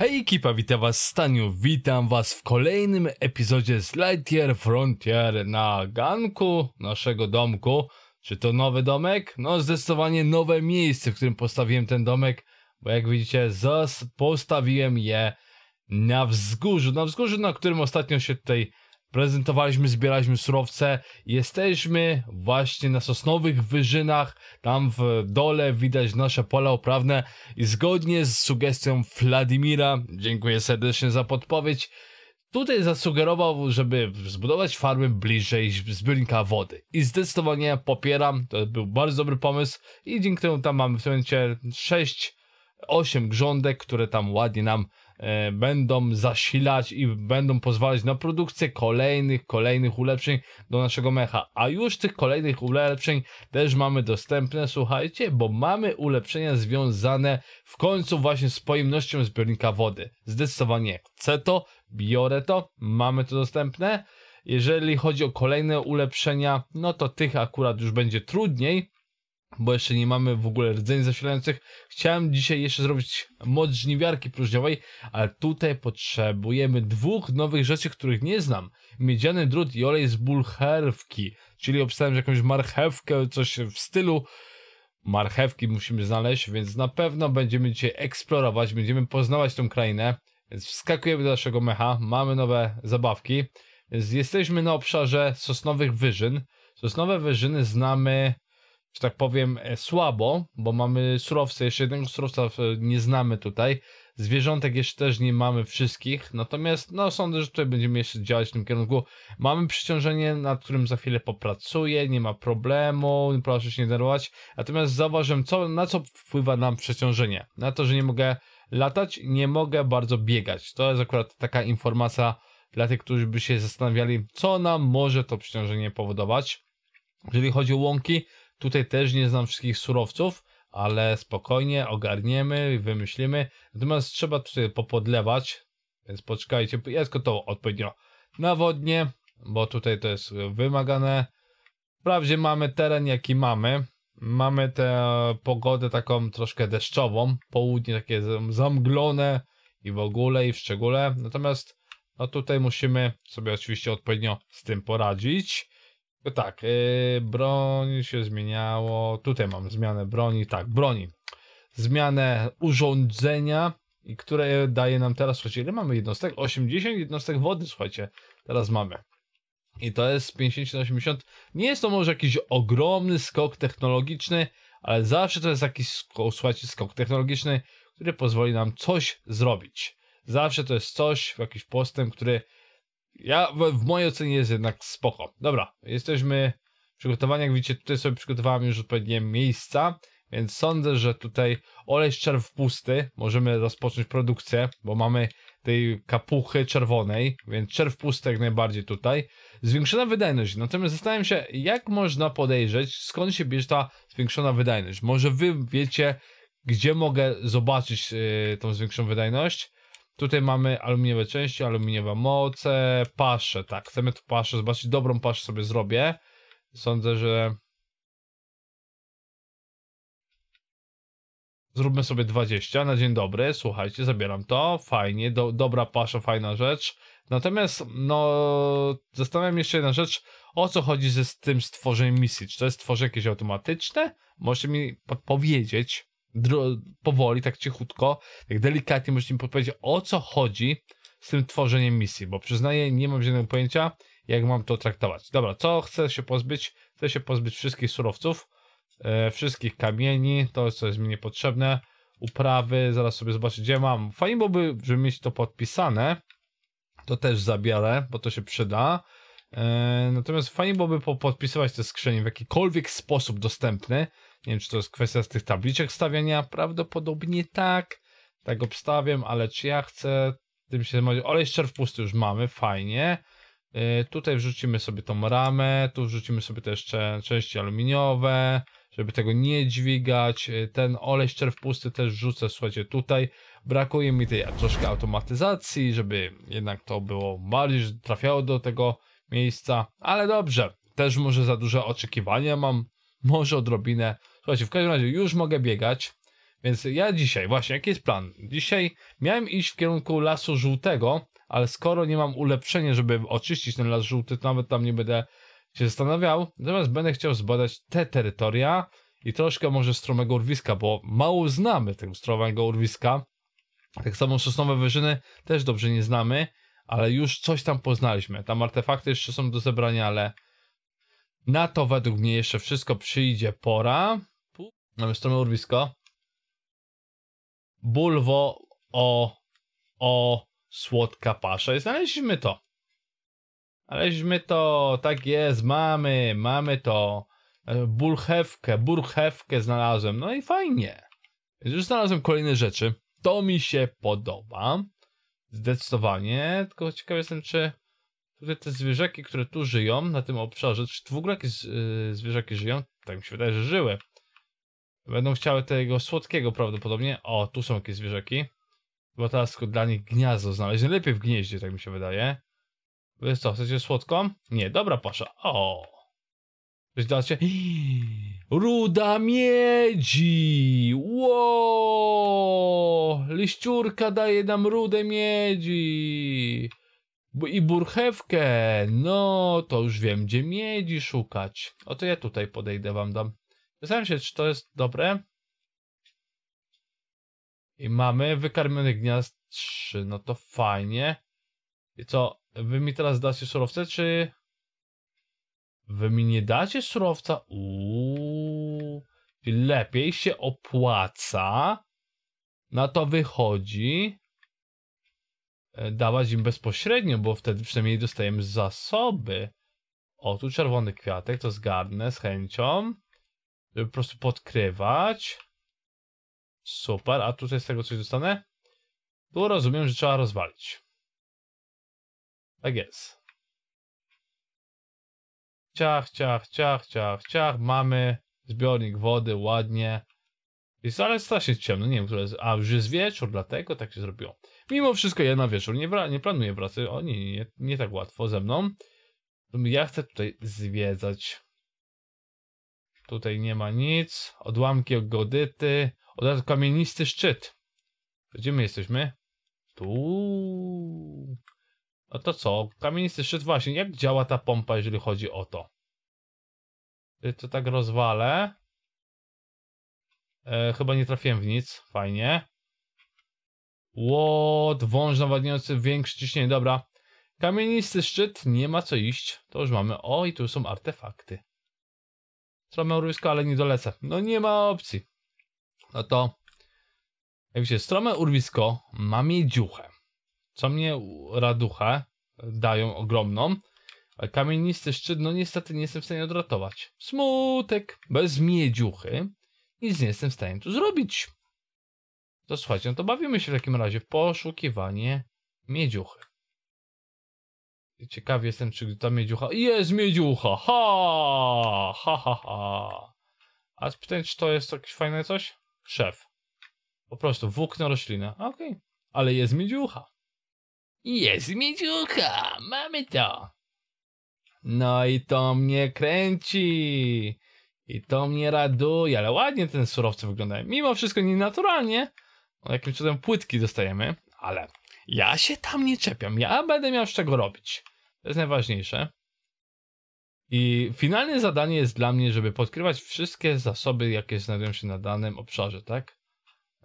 Hej ekipa, witam was Staniu, witam was w kolejnym epizodzie z Lightyear Frontier na ganku naszego domku. Czy to nowy domek? No zdecydowanie nowe miejsce, w którym postawiłem ten domek, bo jak widzicie postawiłem je na wzgórzu, na wzgórzu, na którym ostatnio się tutaj prezentowaliśmy, zbieraliśmy surowce. Jesteśmy właśnie na Sosnowych Wyżynach, tam w dole widać nasze pola oprawne. i zgodnie z sugestią Wladimira, dziękuję serdecznie za podpowiedź, tutaj zasugerował, żeby zbudować farmy bliżej zbiornika wody. I zdecydowanie popieram, to był bardzo dobry pomysł i dzięki temu tam mamy w tym momencie 6 8 grządek, które tam ładnie nam E, będą zasilać i będą pozwalać na produkcję kolejnych, kolejnych ulepszeń do naszego mecha. A już tych kolejnych ulepszeń też mamy dostępne, słuchajcie, bo mamy ulepszenia związane w końcu właśnie z pojemnością zbiornika wody. Zdecydowanie chcę to, biorę to, mamy to dostępne. Jeżeli chodzi o kolejne ulepszenia, no to tych akurat już będzie trudniej, bo jeszcze nie mamy w ogóle rdzeń zasilających. Chciałem dzisiaj jeszcze zrobić moc żniwiarki próżniowej, ale tutaj potrzebujemy dwóch nowych rzeczy, których nie znam. Miedziany drut i olej z bulcherwki, czyli obstałem jakąś marchewkę, coś w stylu. Marchewki musimy znaleźć, więc na pewno będziemy dzisiaj eksplorować, będziemy poznawać tą krainę. Więc wskakujemy do naszego mecha, mamy nowe zabawki. jesteśmy na obszarze sosnowych wyżyn. Sosnowe wyżyny znamy że tak powiem, e, słabo, bo mamy surowce, jeszcze jednego surowca e, nie znamy tutaj. Zwierzątek jeszcze też nie mamy wszystkich, natomiast no, sądzę, że tutaj będziemy jeszcze działać w tym kierunku. Mamy przyciążenie, nad którym za chwilę popracuję, nie ma problemu, proszę się nie denerwować. Natomiast zauważyłem, co, na co wpływa nam przeciążenie. Na to, że nie mogę latać, nie mogę bardzo biegać. To jest akurat taka informacja dla tych, którzy by się zastanawiali, co nam może to przeciążenie powodować. Jeżeli chodzi o łąki, Tutaj też nie znam wszystkich surowców, ale spokojnie ogarniemy, wymyślimy. Natomiast trzeba tutaj popodlewać, więc poczekajcie, ja tylko to odpowiednio nawodnie, bo tutaj to jest wymagane. Wprawdzie mamy teren jaki mamy, mamy tę pogodę taką troszkę deszczową, południe takie zamglone i w ogóle i w szczególe, natomiast no tutaj musimy sobie oczywiście odpowiednio z tym poradzić tak, yy, broń się zmieniało. Tutaj mam zmianę broni, tak, broni. Zmianę urządzenia, i które daje nam teraz, słuchajcie, ile mamy jednostek? 80 jednostek wody, słuchajcie, teraz mamy. I to jest 50 na 80. Nie jest to może jakiś ogromny skok technologiczny, ale zawsze to jest jakiś, słuchajcie, skok technologiczny, który pozwoli nam coś zrobić. Zawsze to jest coś, jakiś postęp, który ja w mojej ocenie jest jednak spoko. Dobra, jesteśmy przygotowani. Jak widzicie, tutaj sobie przygotowałem już odpowiednie miejsca, więc sądzę, że tutaj olej czerw pusty. Możemy rozpocząć produkcję, bo mamy tej kapuchy czerwonej, więc czerw pusty jak najbardziej tutaj. Zwiększona wydajność. Natomiast zastanawiam się, jak można podejrzeć, skąd się bierze ta zwiększona wydajność. Może wy wiecie, gdzie mogę zobaczyć yy, tą zwiększoną wydajność. Tutaj mamy aluminiowe części, aluminiowe moce, pasze, tak, chcemy tu paszę, zobaczcie, dobrą paszę sobie zrobię. Sądzę, że... Zróbmy sobie 20 na dzień dobry, słuchajcie, zabieram to, fajnie, do, dobra pasza, fajna rzecz. Natomiast, no, zastanawiam jeszcze jedna rzecz, o co chodzi ze z tym stworzeniem misji? Czy to jest stworzenie jakieś automatyczne? Możecie mi podpowiedzieć? powoli, tak cichutko, tak delikatnie możecie mi podpowiedzieć, o co chodzi z tym tworzeniem misji, bo przyznaję, nie mam żadnego pojęcia, jak mam to traktować. Dobra, co chcę się pozbyć? Chcę się pozbyć wszystkich surowców, e, wszystkich kamieni, to co jest mi niepotrzebne, uprawy, zaraz sobie zobaczę, gdzie mam. Fajnie byłoby, żeby mieć to podpisane, to też zabiorę, bo to się przyda. E, natomiast fajnie byłoby podpisywać te skrzynie w jakikolwiek sposób dostępny, nie wiem, czy to jest kwestia z tych tabliczek stawiania. Prawdopodobnie tak. Tak obstawiam, ale czy ja chcę tym się zajmować? Olej szczerw pusty już mamy, fajnie. Yy, tutaj wrzucimy sobie tą ramę, tu wrzucimy sobie te jeszcze części aluminiowe, żeby tego nie dźwigać. Y, ten olej szczerw pusty też rzucę, słuchajcie, tutaj. Brakuje mi tej troszkę automatyzacji, żeby jednak to było bardziej, trafiało do tego miejsca, ale dobrze. Też może za duże oczekiwania mam może odrobinę. Słuchajcie, w każdym razie już mogę biegać, więc ja dzisiaj, właśnie, jaki jest plan? Dzisiaj miałem iść w kierunku lasu żółtego, ale skoro nie mam ulepszenia, żeby oczyścić ten las żółty, to nawet tam nie będę się zastanawiał. Natomiast będę chciał zbadać te terytoria i troszkę może stromego urwiska, bo mało znamy tego stromego urwiska. Tak samo sosnowe wyżyny też dobrze nie znamy, ale już coś tam poznaliśmy. Tam artefakty jeszcze są do zebrania, ale na to według mnie jeszcze wszystko przyjdzie pora. Mamy stronę urwisko. Bulwo o o słodka pasza. I znaleźliśmy to. Znaleźliśmy to, tak jest, mamy, mamy to. E, burchewkę, burchewkę znalazłem. No i fajnie. Już znalazłem kolejne rzeczy. To mi się podoba. Zdecydowanie. Tylko ciekaw jestem, czy Tutaj te zwierzaki, które tu żyją, na tym obszarze, czy w ogóle jakieś zwierzaki żyją? Tak mi się wydaje, że żyły. Będą chciały tego słodkiego prawdopodobnie. O, tu są jakieś zwierzaki. Bo teraz dla nich gniazdo znaleźć. Lepiej w gnieździe, tak mi się wydaje. Wy co, chcecie słodką? Nie, dobra pasza. O! Coś Ruda miedzi! Ło! Liściurka daje nam rudę miedzi! I burchewkę, no to już wiem, gdzie miedzi szukać. Oto ja tutaj podejdę wam dom. Zastanawiam się, czy to jest dobre. I mamy wykarmiony gniazd 3, no to fajnie. I co, wy mi teraz dacie surowce, czy... Wy mi nie dacie surowca? Uuu, lepiej się opłaca. Na to wychodzi. E, dawać im bezpośrednio, bo wtedy przynajmniej dostajemy zasoby. O, tu czerwony kwiatek, to zgarnę z chęcią. Żeby po prostu podkrywać. Super, a tutaj z tego coś dostanę? Tu rozumiem, że trzeba rozwalić. Tak jest. Ciach, ciach, ciach, ciach, ciach. Mamy zbiornik wody, ładnie. Jest ale strasznie ciemno, nie wiem, które jest... A, już jest wieczór, dlatego tak się zrobiło. Mimo wszystko ja na wieczór nie, nie planuję pracy. O nie, nie, nie tak łatwo ze mną. Ja chcę tutaj zwiedzać. Tutaj nie ma nic. Odłamki ogodyty. Od razu kamienisty szczyt. Gdzie my jesteśmy? Tu. No to co? Kamienisty szczyt właśnie. Jak działa ta pompa, jeżeli chodzi o to? To tak rozwalę. E, chyba nie trafiłem w nic. Fajnie. Łot, wąż nawadniający większe ciśnienie, dobra. Kamienisty szczyt, nie ma co iść. To już mamy. O, i tu są artefakty. Zrobię urwisko, ale nie dolecę. No nie ma opcji. No to... Jak wiecie, strome urwisko ma miedziuchę. Co mnie raduchę dają ogromną. Ale kamienisty szczyt, no niestety nie jestem w stanie odratować. Smutek. Bez miedziuchy nic nie jestem w stanie tu zrobić. To słuchajcie, no to bawimy się w takim razie w poszukiwanie miedziuchy. Ciekawy jestem, czy ta miedziucha... Jest miedziucha! Ha! Ha, ha, ha! A pytanie, czy to jest jakieś fajne coś? Szef. Po prostu włókno roślina. Okej. Okay. Ale jest miedziucha. Jest miedziucha! Mamy to! No i to mnie kręci! I to mnie raduje, ale ładnie ten surowce wygląda. Mimo wszystko nienaturalnie, jakimś cudem płytki dostajemy, ale ja się tam nie czepiam, ja będę miał z czego robić. To jest najważniejsze. I finalne zadanie jest dla mnie, żeby podkrywać wszystkie zasoby, jakie znajdują się na danym obszarze, tak?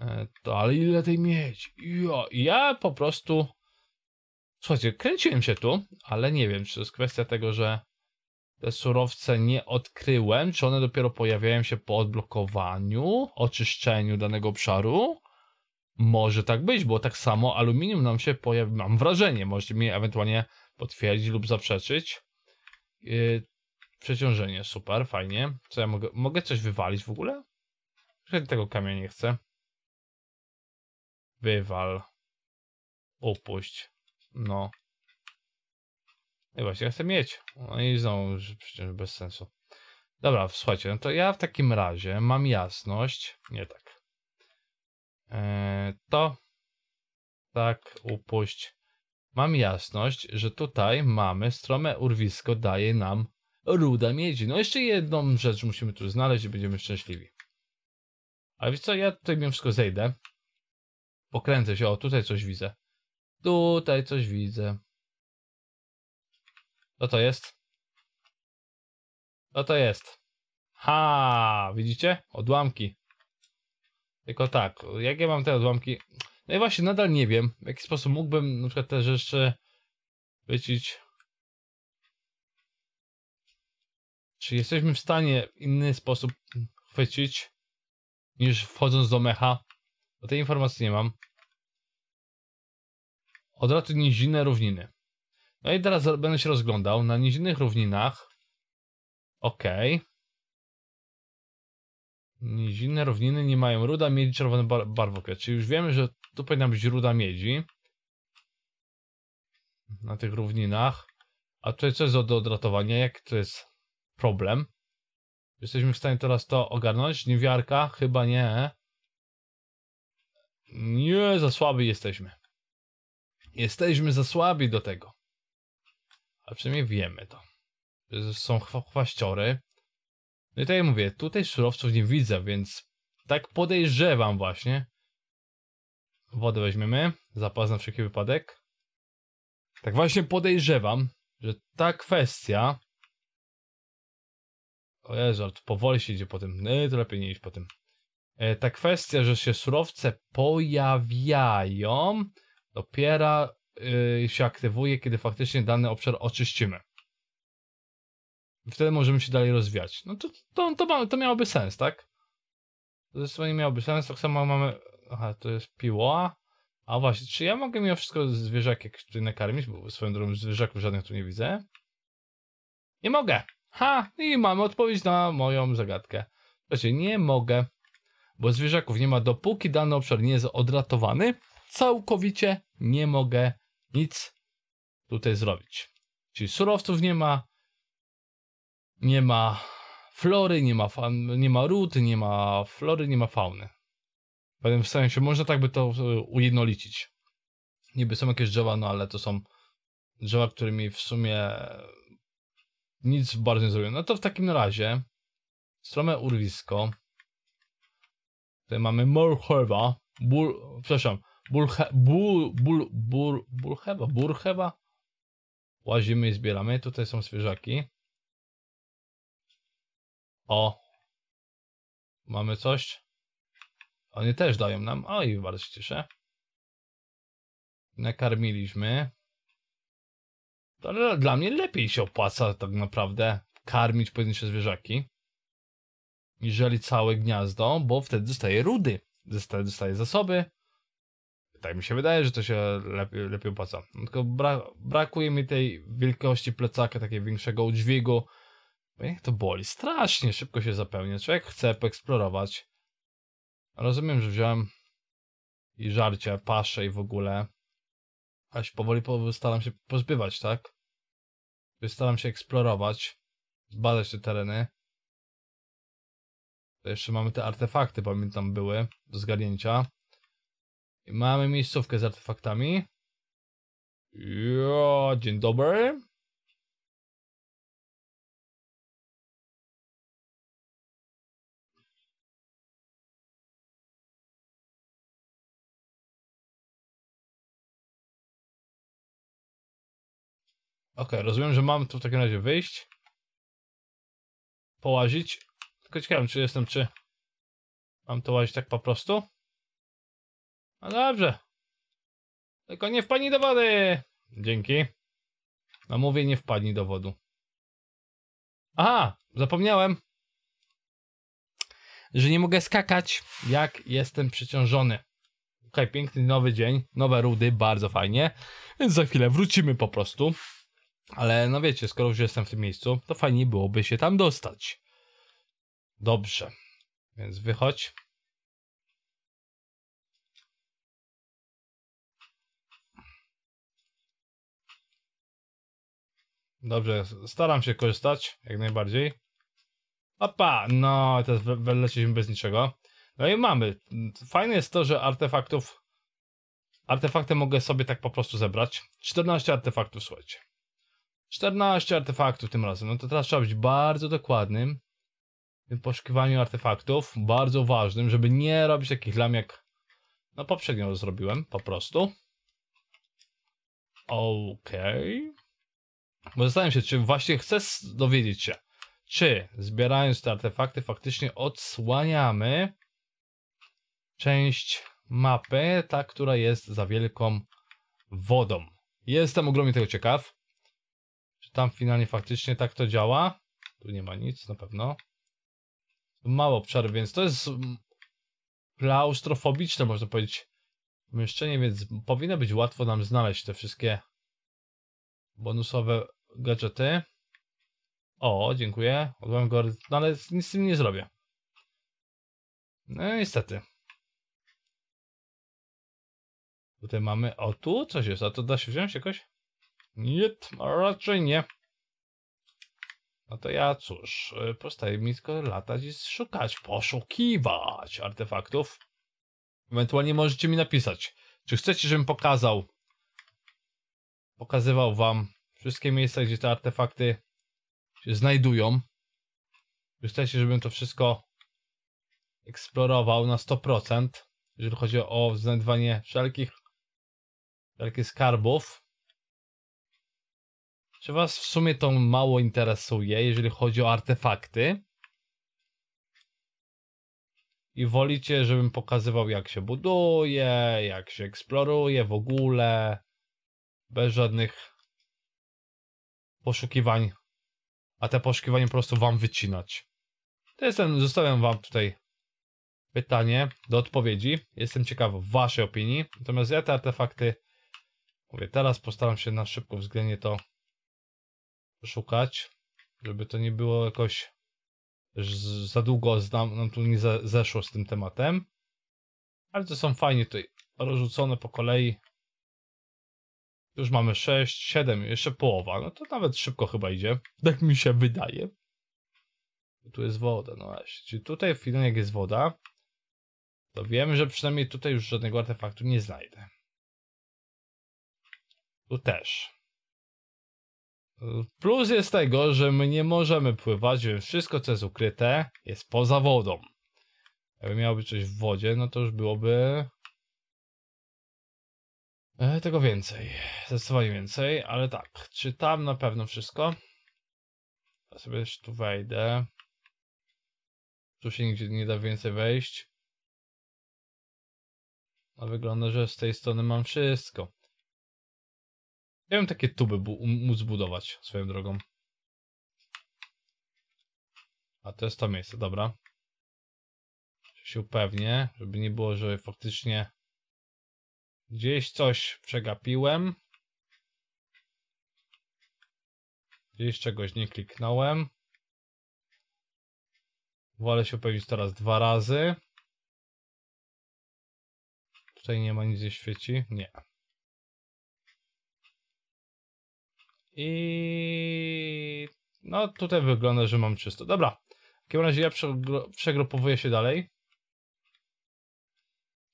E, to ale ile tej mieć? Jo, ja po prostu. Słuchajcie, kręciłem się tu, ale nie wiem, czy to jest kwestia tego, że te surowce nie odkryłem, czy one dopiero pojawiają się po odblokowaniu, oczyszczeniu danego obszaru, może tak być, bo tak samo aluminium nam się pojawi, mam wrażenie, możecie mnie ewentualnie potwierdzić lub zaprzeczyć. Yy, przeciążenie, super, fajnie. Co ja mogę, mogę coś wywalić w ogóle? Że tego kamienia nie chcę. Wywal. Upuść. No. I właśnie, ja chcę mieć. No i znowu, przecież bez sensu. Dobra, słuchajcie, no to ja w takim razie mam jasność. Nie tak. E, to tak upuść. Mam jasność, że tutaj mamy strome urwisko, daje nam ruda miedzi. No jeszcze jedną rzecz musimy tu znaleźć i będziemy szczęśliwi. A wiesz co, ja tutaj mimo wszystko zejdę. Pokręcę się, o tutaj coś widzę. Tutaj coś widzę. Co to jest? Co to jest? Ha, widzicie? Odłamki. Tylko tak, jak ja mam te odłamki... No i właśnie, nadal nie wiem, w jaki sposób mógłbym na przykład te rzeczy wycić. Czy jesteśmy w stanie w inny sposób chwycić, niż wchodząc do mecha? Bo tej informacji nie mam. Od razu nizinne równiny. No i teraz będę się rozglądał na nizinnych równinach. Okej. Okay inne równiny nie mają ruda, miedzi, czerwony bar barwokwiat. Czyli już wiemy, że tu powinna być ruda miedzi. Na tych równinach. A tutaj co jest do odratowania? Jak to jest problem? Jesteśmy w stanie teraz to ogarnąć? Niewiarka? Chyba nie. Nie, za słabi jesteśmy. Jesteśmy za słabi do tego. A przynajmniej wiemy to. Są chwa chwaściory. No i tak jak mówię, tutaj surowców nie widzę, więc tak podejrzewam właśnie. Wodę weźmiemy, zapas na wszelki wypadek. Tak właśnie podejrzewam, że ta kwestia... O Jezu, to powoli się idzie po tym. No to lepiej nie iść po tym. E, ta kwestia, że się surowce pojawiają, dopiero y, się aktywuje, kiedy faktycznie dany obszar oczyścimy wtedy możemy się dalej rozwijać. No to, to, to, ma, to miałoby sens, tak? Zdecydowanie miałoby sens. Tak samo mamy. Aha, to jest piła. A właśnie, czy ja mogę mimo wszystko zwierzaki tutaj nakarmić? Bo swoją drogą zwierzaków żadnych tu nie widzę. Nie mogę! Ha! I mamy odpowiedź na moją zagadkę. Słuchajcie, nie mogę, bo zwierzaków nie ma. Dopóki dany obszar nie jest odratowany, całkowicie nie mogę nic tutaj zrobić. Czyli surowców nie ma, nie ma flory, nie ma, fa, nie ma ród, nie ma flory, nie ma fauny. W pewnym sensie można tak by to e, ujednolicić. Niby są jakieś drzewa, no ale to są drzewa, którymi w sumie e, nic bardzo nie zrobią. No to w takim razie strome urwisko. Tutaj mamy Morcheva, Bur, przepraszam, Burhe, bur, bur, bur, Burheva, Burheva. Łazimy i zbieramy. Tutaj są świeżaki. O. Mamy coś? Oni też dają nam. Oj, bardzo się cieszę. Nakarmiliśmy. dla mnie lepiej się opłaca tak naprawdę karmić pojedyncze zwierzaki. Jeżeli całe gniazdo, bo wtedy dostaje rudy. dostaje zasoby. Tak mi się wydaje, że to się lepiej, lepiej opłaca. Tylko bra brakuje mi tej wielkości plecaka, takiego większego udźwigu bo jak to boli? Strasznie szybko się zapełnia. Człowiek chce poeksplorować. Rozumiem, że wziąłem i żarcie, pasze i w ogóle. Aś powoli staram się pozbywać, tak? Staram się eksplorować, zbadać te tereny. To jeszcze mamy te artefakty, pamiętam, były do zgadnięcia. I mamy miejscówkę z artefaktami. Jo, dzień dobry. Okej, okay, rozumiem, że mam tu w takim razie wyjść. Połazić. Tylko ciekawym, czy jestem, czy mam to łazić tak po prostu. No dobrze. Tylko nie wpadnij do wody! Dzięki. No mówię, nie wpadnij do wodu. Aha, zapomniałem, że nie mogę skakać, jak jestem przyciążony. Okej, okay, piękny nowy dzień, nowe rudy, bardzo fajnie. Więc za chwilę wrócimy po prostu. Ale no wiecie, skoro już jestem w tym miejscu, to fajnie byłoby się tam dostać. Dobrze. Więc wychodź. Dobrze, staram się korzystać, jak najbardziej. Opa, no, teraz wyleciliśmy bez niczego. No i mamy. Fajne jest to, że artefaktów... Artefakty mogę sobie tak po prostu zebrać. 14 artefaktów, słuchajcie. 14 artefaktów tym razem. No to teraz trzeba być bardzo dokładnym w poszukiwaniu artefaktów. Bardzo ważnym, żeby nie robić takich lam jak no poprzednio zrobiłem, po prostu. Okej. Okay. Bo zastanawiam się, czy właśnie chcę dowiedzieć się, czy zbierając te artefakty faktycznie odsłaniamy część mapy, ta, która jest za wielką wodą. Jestem ogromnie tego ciekaw tam finalnie faktycznie tak to działa. Tu nie ma nic na pewno. Mało przerw, więc to jest mm, klaustrofobiczne, można powiedzieć, pomieszczenie, więc powinno być łatwo nam znaleźć te wszystkie bonusowe gadżety. O, dziękuję. Odłam go, no ale nic z tym nie zrobię. No niestety. Tutaj mamy, o tu coś jest, a to da się wziąć jakoś? Nie, no raczej nie. No to ja cóż, y, postaje mi tylko latać i szukać, poszukiwać artefaktów. Ewentualnie możecie mi napisać, czy chcecie, żebym pokazał, pokazywał wam wszystkie miejsca, gdzie te artefakty się znajdują. Czy chcecie, żebym to wszystko eksplorował na 100%, jeżeli chodzi o znajdowanie wszelkich, wszelkich skarbów. Czy was w sumie to mało interesuje, jeżeli chodzi o artefakty? I wolicie, żebym pokazywał jak się buduje, jak się eksploruje w ogóle, bez żadnych poszukiwań, a te poszukiwania po prostu wam wycinać. To jestem, zostawiam wam tutaj pytanie do odpowiedzi. Jestem ciekaw waszej opinii. Natomiast ja te artefakty, mówię teraz, postaram się na szybko względnie to szukać, żeby to nie było jakoś za długo znam, nam tu nie zeszło z tym tematem. Ale to są fajnie tutaj rozrzucone po kolei. Już mamy 6, 7, jeszcze połowa. No to nawet szybko chyba idzie. Tak mi się wydaje. Tu jest woda, no właśnie. Czyli tutaj w finale jak jest woda, to wiem, że przynajmniej tutaj już żadnego artefaktu nie znajdę. Tu też. Plus jest tego, że my nie możemy pływać, więc wszystko co jest ukryte jest poza wodą. Jakby miało być coś w wodzie, no to już byłoby e, tego więcej, zdecydowanie więcej, ale tak, czytam na pewno wszystko. Ja sobie jeszcze tu wejdę. Tu się nigdzie nie da więcej wejść. A no, wygląda, że z tej strony mam wszystko. Ja bym takie tuby bu- móc budować swoją drogą. A to jest to miejsce, dobra. Się upewnię, żeby nie było, że faktycznie gdzieś coś przegapiłem. Gdzieś czegoś nie kliknąłem. Wolę się upewnić teraz dwa razy. Tutaj nie ma nic, gdzie świeci? Nie. I no tutaj wygląda, że mam czysto. Dobra. W takim razie ja przegrupowuję się dalej.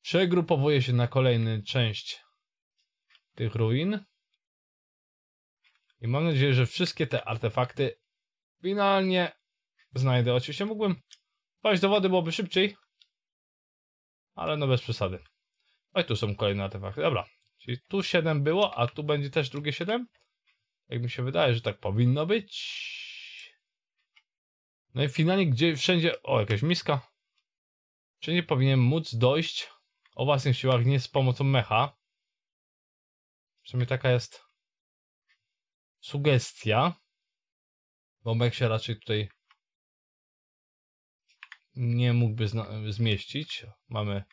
Przegrupowuję się na kolejny część tych ruin. I mam nadzieję, że wszystkie te artefakty finalnie znajdę. Oczywiście mógłbym paść do wody, byłoby szybciej. Ale no bez przesady. i tu są kolejne artefakty. Dobra. Czyli tu 7 było, a tu będzie też drugie 7. Jak mi się wydaje, że tak powinno być. No i finalnie gdzie wszędzie... O, jakaś miska. Wszędzie powinien móc dojść o własnych siłach, nie z pomocą mecha. Przynajmniej taka jest sugestia. Bo mech się raczej tutaj nie mógłby zmieścić. Mamy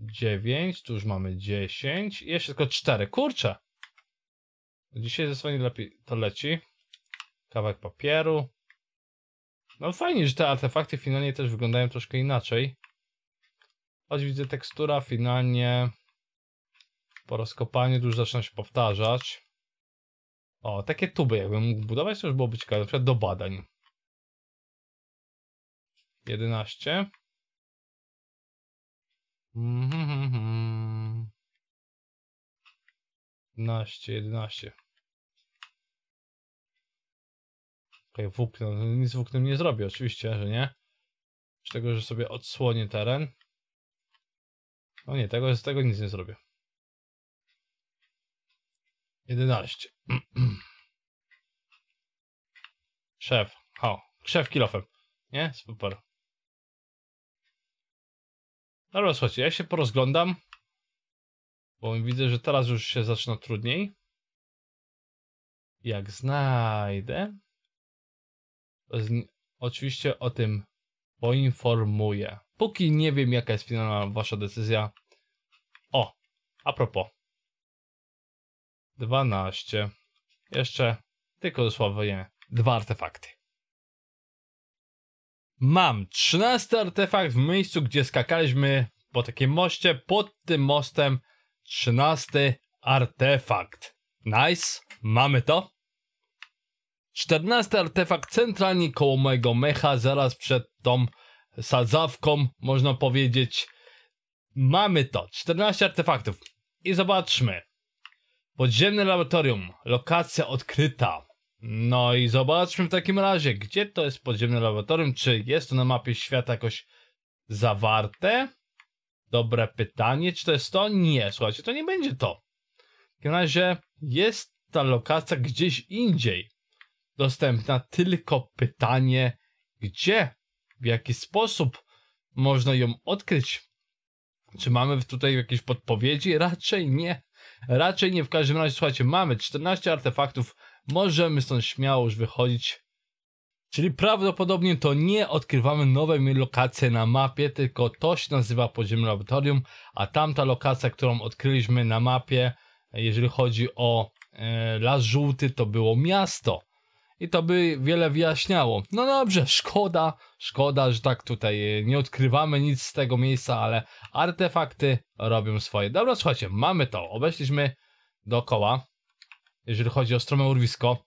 9, tu już mamy 10 i jeszcze tylko 4. Kurczę! Dzisiaj zdecydowanie lepiej to leci. Kawałek papieru. No fajnie, że te artefakty finalnie też wyglądają troszkę inaczej. Choć widzę tekstura finalnie po rozkopaniu już zaczyna się powtarzać. O, takie tuby jakbym mógł budować, to już byłoby ciekawe, na przykład do badań. 11. Mm -hmm. 11, 11. Okej, okay, włókno, no, nic włóknem nie zrobię, oczywiście, że nie. Z tego, że sobie odsłonię teren. No nie, tego, z tego nic nie zrobię. 11. Szef. O, szef kilofem. Nie? Super. Dobra, słuchajcie, ja się porozglądam, bo widzę, że teraz już się zaczyna trudniej. Jak znajdę, oczywiście o tym poinformuję. Póki nie wiem, jaka jest finalna wasza decyzja. O, a propos. 12. Jeszcze tylko dosłownie dwa artefakty. Mam 13 artefakt w miejscu, gdzie skakaliśmy po takim moście. Pod tym mostem 13 artefakt. Nice, mamy to. 14 artefakt centralnie koło mojego mecha, zaraz przed tą sadzawką, można powiedzieć. Mamy to, 14 artefaktów. I zobaczmy. Podziemne laboratorium, lokacja odkryta. No i zobaczmy w takim razie, gdzie to jest podziemne laboratorium, czy jest to na mapie świata jakoś zawarte? Dobre pytanie, czy to jest to? Nie, słuchajcie, to nie będzie to. W takim razie jest ta lokacja gdzieś indziej dostępna tylko pytanie, gdzie, w jaki sposób można ją odkryć. Czy mamy tutaj jakieś podpowiedzi? Raczej nie. Raczej nie. W każdym razie, słuchajcie, mamy 14 artefaktów. Możemy stąd śmiało już wychodzić. Czyli prawdopodobnie to nie odkrywamy nowej lokacji na mapie, tylko to się nazywa podziemne laboratorium, a tamta lokacja, którą odkryliśmy na mapie, jeżeli chodzi o e, Las Żółty, to było miasto i to by wiele wyjaśniało. No dobrze, szkoda, szkoda, że tak tutaj y, nie odkrywamy nic z tego miejsca, ale artefakty robią swoje. Dobra, słuchajcie, mamy to, obeszliśmy dookoła, jeżeli chodzi o strome urwisko.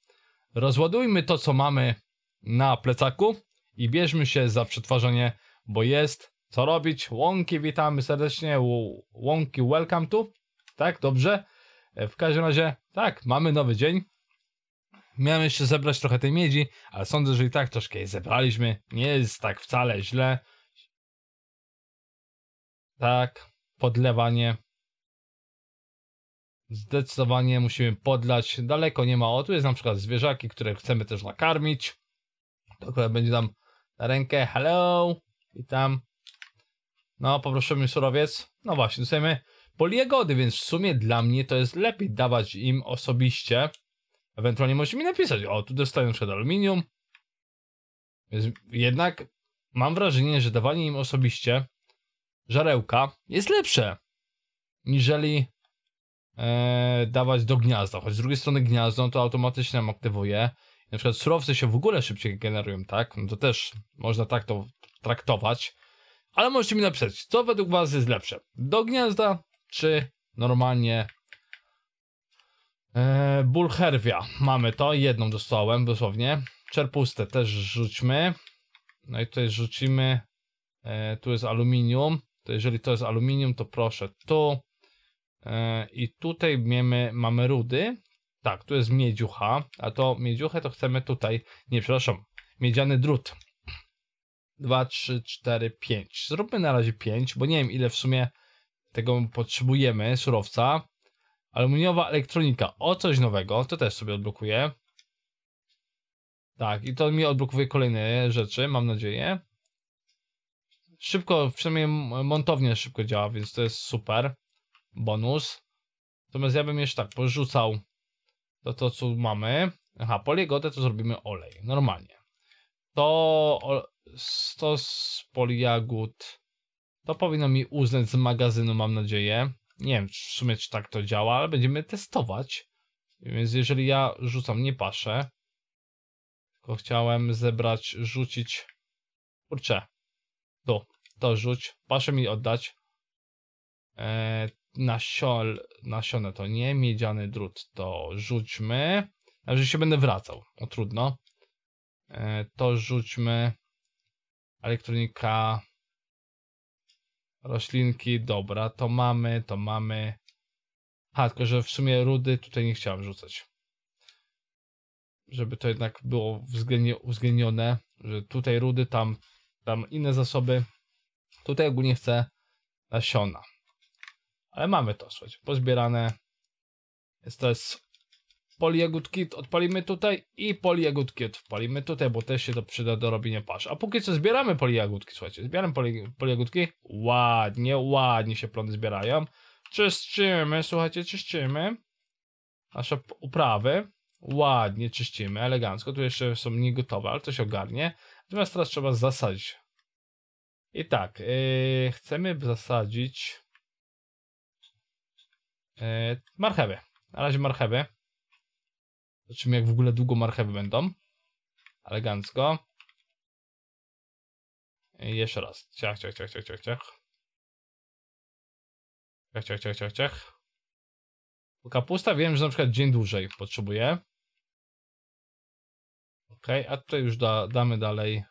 Rozładujmy to, co mamy na plecaku i bierzmy się za przetwarzanie, bo jest co robić. Łąki, witamy serdecznie, łąki, welcome tu, Tak, dobrze. E, w każdym razie, tak, mamy nowy dzień. Miałem jeszcze zebrać trochę tej miedzi, ale sądzę, że i tak troszkę jej zebraliśmy. Nie jest tak wcale źle. Tak, podlewanie. Zdecydowanie musimy podlać. Daleko nie ma. O, tu jest na przykład zwierzaki, które chcemy też nakarmić. To akurat będzie nam na rękę. Hello, witam. No, poprosimy surowiec. No właśnie, dostajemy Poliagody, więc w sumie dla mnie to jest lepiej dawać im osobiście Ewentualnie możecie mi napisać, o tu dostaję na aluminium. Więc jednak mam wrażenie, że dawanie im osobiście żarełka jest lepsze, niżeli e, dawać do gniazda. Choć z drugiej strony gniazdo no to automatycznie nam aktywuje. Na przykład surowce się w ogóle szybciej generują, tak? No to też można tak to traktować. Ale możecie mi napisać, co według Was jest lepsze? Do gniazda czy normalnie Eee, ból herwia. Mamy to. Jedną dostałem dosłownie. Czerpuste też rzućmy. No i tutaj rzucimy. Eee, tu jest aluminium. To jeżeli to jest aluminium, to proszę tu. Eee, I tutaj mamy, mamy rudy. Tak, tu jest miedziucha. A to miedziuchę to chcemy tutaj. Nie, przepraszam. Miedziany drut. 2, 3, 4, 5. Zróbmy na razie 5, bo nie wiem ile w sumie tego potrzebujemy, surowca. Aluminiowa elektronika. O, coś nowego. To też sobie odblokuję. Tak, i to mi odblokuje kolejne rzeczy, mam nadzieję. Szybko, przynajmniej montownie szybko działa, więc to jest super. Bonus. Natomiast ja bym jeszcze tak porzucał to, to co mamy. Aha, poliegotę to zrobimy olej, normalnie. To, to z poliagód. to powinno mi uznać z magazynu, mam nadzieję nie wiem w sumie czy tak to działa, ale będziemy testować. Więc jeżeli ja rzucam, nie paszę, tylko chciałem zebrać, rzucić, kurczę, tu, to rzuć, paszę mi oddać, e, nasiol, to nie, miedziany drut to rzućmy, a się będę wracał, o trudno, e, to rzućmy, elektronika, Roślinki, dobra, to mamy, to mamy. A, tylko że w sumie rudy tutaj nie chciałem rzucać. Żeby to jednak było uwzględnione, że tutaj rudy, tam, tam inne zasoby. Tutaj ogólnie chcę nasiona. Ale mamy to, słuchajcie, pozbierane. Jest jest Polyjagut odpalimy tutaj i Polyjagut odpalimy tutaj, bo też się to przyda do robienia pasz. A póki co zbieramy Polyjagutki, słuchajcie, zbieram poli, Polyjagutki, ładnie, ładnie się plony zbierają. Czyszczymy, słuchajcie, czyszczymy nasze uprawy, ładnie czyścimy, elegancko, tu jeszcze są niegotowe, ale to się ogarnie. Natomiast teraz trzeba zasadzić. I tak, yy, chcemy zasadzić yy, marchewy. Na razie marchewy. Zobaczymy jak w ogóle długo marchewy będą. Elegancko. I jeszcze raz. Ciach, ciach, ciach, ciach, ciach, ciach. Ciach, ciach, ciach, ciach, ciach. Bo kapusta wiem, że na przykład dzień dłużej potrzebuje. Ok, a tutaj już da, damy dalej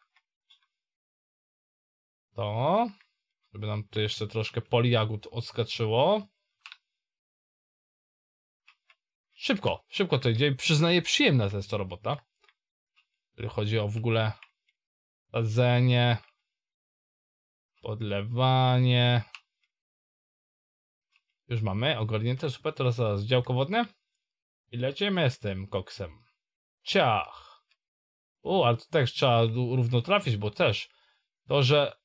to, żeby nam tu jeszcze troszkę poliagut odskaczyło szybko, szybko to idzie. Przyznaję, przyjemna to jest to robota. Jeżeli chodzi o w ogóle sadzenie, podlewanie. Już mamy ogarnięte, super. Teraz zaraz działko wodne. I lecimy z tym koksem. Ciach. O, ale to też trzeba równo trafić, bo też to, że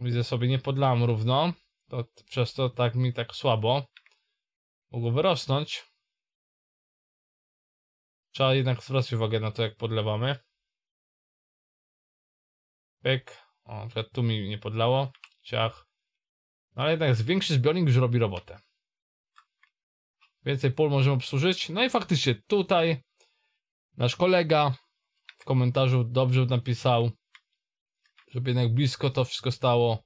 widzę sobie nie podlałem równo, to przez to tak mi tak słabo mogło wyrosnąć. Trzeba jednak zwracać uwagę na to, jak podlewamy. Pyk. O, na przykład tu mi nie podlało. Ciach. No ale jednak większy zbiornik już robi robotę. Więcej pól możemy obsłużyć. No i faktycznie tutaj nasz kolega w komentarzu dobrze napisał, żeby jednak blisko to wszystko stało.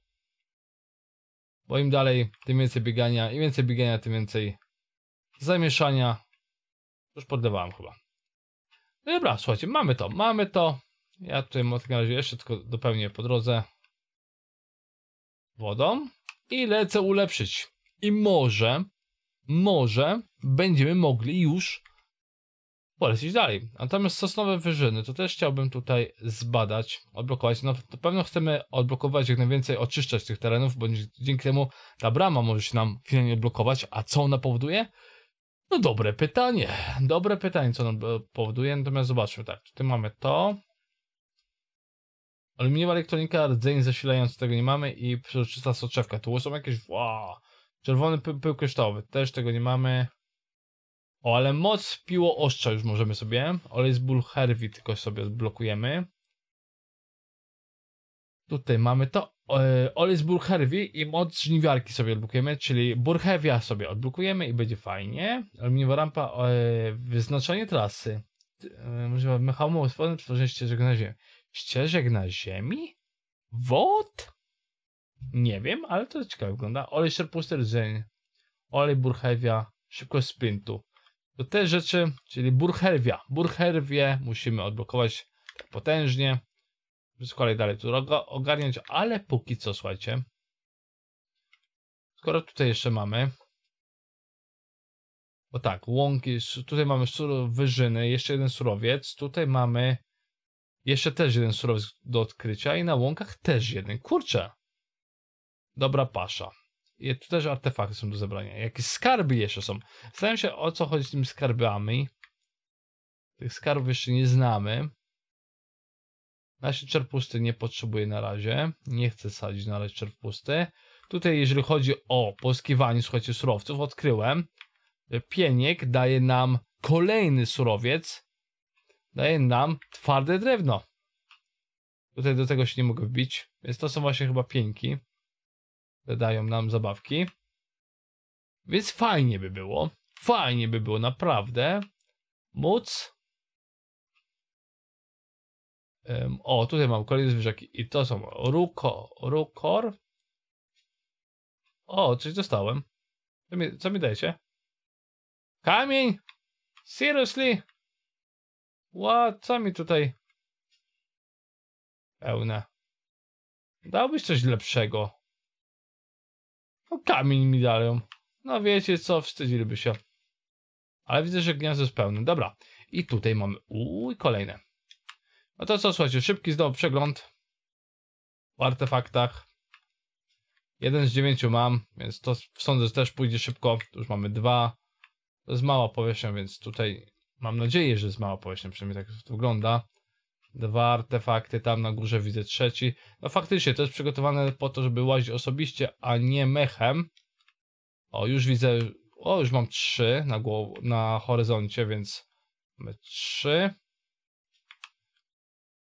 Bo im dalej, tym więcej biegania. Im więcej biegania, tym więcej zamieszania. Już poddawałem chyba. No dobra, słuchajcie, mamy to, mamy to. Ja tutaj w takim razie jeszcze tylko dopełnię po drodze wodą i lecę ulepszyć. I może, może będziemy mogli już polecić dalej. Natomiast sosnowe wyżyny, to też chciałbym tutaj zbadać, odblokować. No, na pewno chcemy odblokować jak najwięcej, oczyszczać tych terenów, bo dzięki temu ta brama może się nam finalnie odblokować. A co ona powoduje? No dobre pytanie. Dobre pytanie, co nam e, powoduje. Natomiast zobaczmy, tak, tutaj mamy to. Aluminiowa elektronika, rdzeń zasilający, tego nie mamy i przeczysta soczewka. Tu są jakieś, wow, czerwony pył, pył kryształowy, też tego nie mamy. O, ale moc piło ostrza już możemy sobie. Olej z ból herwi tylko sobie blokujemy. Tutaj mamy to. E, Oli z Burherwi i moc żniwiarki sobie odblokujemy, czyli Burhewia sobie odblokujemy i będzie fajnie. Aluminiowa rampa, e, wyznaczenie trasy. Używa e, mechanizmu wspólnym tworzenie ścieżek na ziemi. Ścieżek na ziemi? Wod? Nie wiem, ale to ciekawe wygląda. Olej Sherpuster Dzień. Olej Burhewia. Szybkość sprintu. To te rzeczy, czyli Burherwia. Burherwie musimy odblokować potężnie z kolei dalej tu ogarniać, ale póki co, słuchajcie, skoro tutaj jeszcze mamy, bo tak, łąki, tutaj mamy wyżyny, jeszcze jeden surowiec, tutaj mamy jeszcze też jeden surowiec do odkrycia i na łąkach też jeden, kurczę, dobra pasza. I tu też artefakty są do zebrania. Jakieś skarby jeszcze są. Zastanawiam się o co chodzi z tymi skarbami. Tych skarbów jeszcze nie znamy. Nasze znaczy, czerpusty nie potrzebuję na razie. Nie chcę sadzić na razie czerpusty. Tutaj jeżeli chodzi o poskiwanie, słuchajcie, surowców, odkryłem, że pieniek daje nam kolejny surowiec. Daje nam twarde drewno. Tutaj do tego się nie mogę wbić. Więc to są właśnie chyba pieńki. Dają nam zabawki. Więc fajnie by było. Fajnie by było naprawdę móc Um, o, tutaj mam kolejne zwierzaki i to są ruko, rukor. O, coś dostałem. Co mi, co mi dajecie? Kamień? Seriously? What? Co mi tutaj? Pełne. Dałbyś coś lepszego. No kamień mi dają. No wiecie co, wstydziliby się. Ale widzę, że gniazdo jest pełne. Dobra. I tutaj mamy... uj kolejne. No to co, słuchajcie, szybki znowu przegląd w artefaktach. Jeden z dziewięciu mam, więc to sądzę, że też pójdzie szybko. Tu już mamy dwa. To jest mała powierzchnia, więc tutaj mam nadzieję, że jest mała powierzchnia, przynajmniej tak to wygląda. Dwa artefakty, tam na górze widzę trzeci. No faktycznie, to jest przygotowane po to, żeby łazić osobiście, a nie mechem. O, już widzę, o, już mam trzy na, głow- na horyzoncie, więc mamy trzy.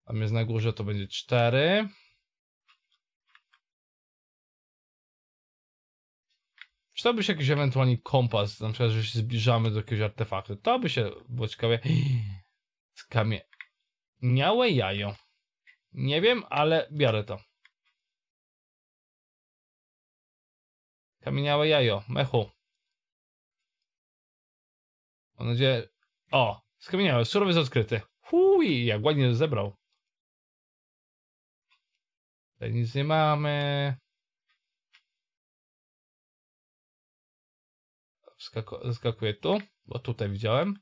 Tam jest na górze, to będzie 4. by się jakiś ewentualnie kompas, na przykład, że się zbliżamy do jakiegoś artefaktu. To by się było ciekawe. Skamieniałe jajo. Nie wiem, ale biorę to. Kamieniałe jajo, mechu. Mam nadzieję... O, skamieniałe, surowiec odkryty. Hui, jak ładnie zebrał. Tutaj nic nie mamy. Skakuję tu, bo tutaj widziałem.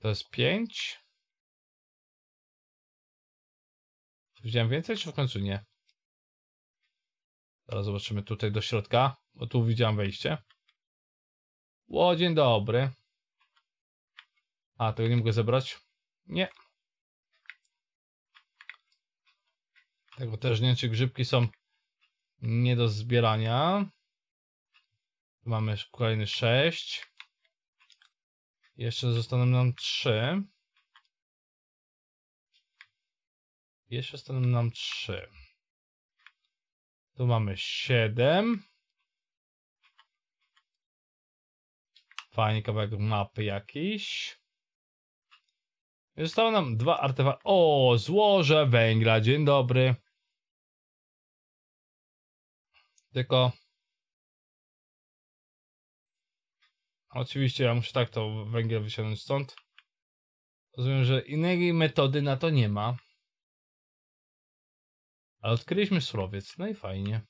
To jest 5. Widziałem więcej, czy w końcu nie? Teraz zobaczymy tutaj do środka, bo tu widziałem wejście. Ło, dzień dobry. A, tego nie mogę zebrać? Nie. Tego tak, też nie, czy grzybki są nie do zbierania. Tu mamy kolejny 6. Jeszcze zostaną nam 3. Jeszcze zostaną nam 3. Tu mamy 7. Fajny kawałek mapy jakiś. Zostało nam dwa artefakty. O, złoże węgla. Dzień dobry. Tylko... Oczywiście ja muszę tak to węgiel wysiąść stąd. Rozumiem, że innej metody na to nie ma. Ale odkryliśmy surowiec. No i fajnie.